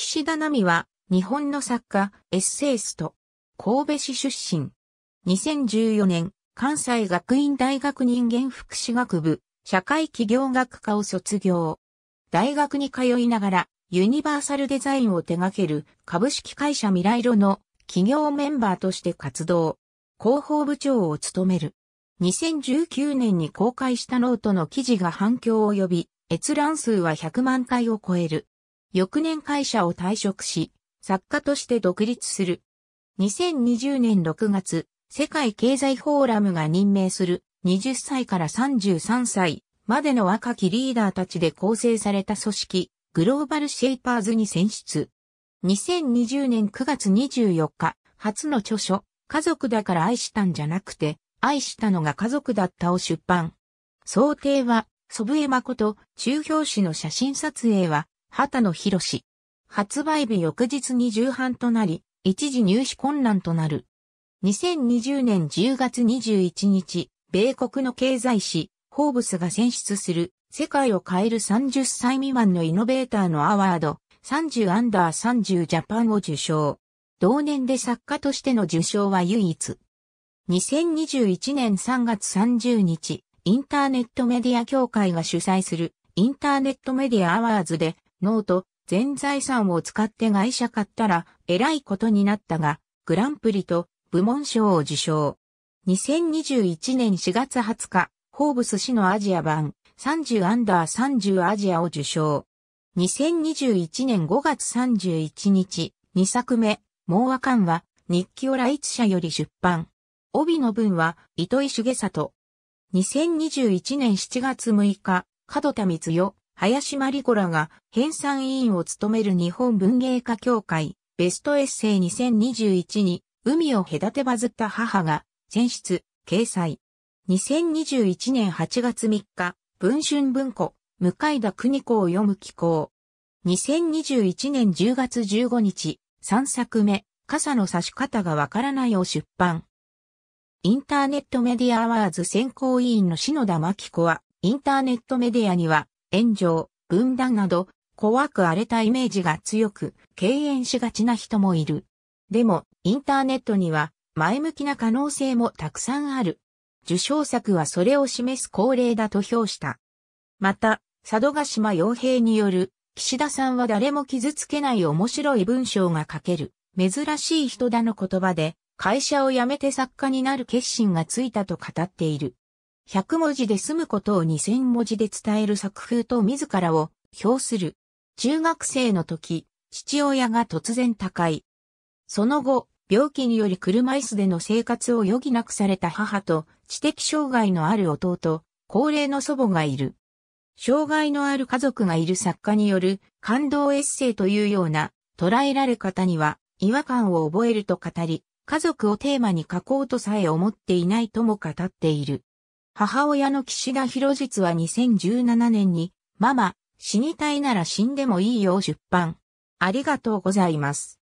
岸田奈美は、日本の作家、エッセイスト、神戸市出身。2014年、関西学院大学人間福祉学部、社会企業学科を卒業。大学に通いながら、ユニバーサルデザインを手掛ける株式会社未来路の企業メンバーとして活動。広報部長を務める。2019年に公開したノートの記事が反響を呼び、閲覧数は100万回を超える。翌年会社を退職し、作家として独立する。2020年6月、世界経済フォーラムが任命する20歳から33歳までの若きリーダーたちで構成された組織、グローバルシェイパーズに選出。2020年9月24日、初の著書、家族だから愛したんじゃなくて、愛したのが家族だったを出版。想定は、祖父江誠、中表紙の写真撮影は、畑野博士。発売日翌日に重版となり、一時入手困難となる。2020年10月21日、米国の経済誌、ホーブスが選出する、世界を変える30歳未満のイノベーターのアワード、30アンダー30ジャパンを受賞。同年で作家としての受賞は唯一。2021年3月30日、インターネットメディア協会が主催するインターネットメディアアワーズでノート、全財産を使って外社買ったら、偉いことになったが、グランプリと部門賞を受賞。2021年4月20日、ホーブス氏のアジア版30アンダー30アジアを受賞。2021年5月31日、2作目、もうわかんは、日記をライツ社より出版。帯の文は、糸井重里。2021年7月6日、角田光代、林真理子らが編纂委員を務める日本文芸家協会ベストエッセイ2021に海を隔てバズった母が選出、掲載。2021年8月3日、文春文庫、向田邦子を読む機構。2021年10月15日、3作目、傘の差し方がわからないを出版。インターネットメディアアワーズ選考委員の篠田真紀子は、インターネットメディアには、炎上、分断など、怖く荒れたイメージが強く、敬遠しがちな人もいる。でも、インターネットには、前向きな可能性もたくさんある。受賞作はそれを示す恒例だと評した。また、佐渡島洋平による、岸田さんは誰も傷つけない面白い文章が書ける、珍しい人だの言葉で、会社を辞めて作家になる決心がついたと語っている。100文字で済むことを2000文字で伝える作風と自らを表する。中学生の時、父親が突然他界。その後、病気により車椅子での生活を余儀なくされた母と知的障害のある弟、高齢の祖母がいる。障害のある家族がいる作家による感動エッセイというような捉えられ方には違和感を覚えると語り、家族をテーマに書こうとさえ思っていないとも語っている。母親の岸田博実は2017年に、ママ、死にたいなら死んでもいいよ出版。ありがとうございます。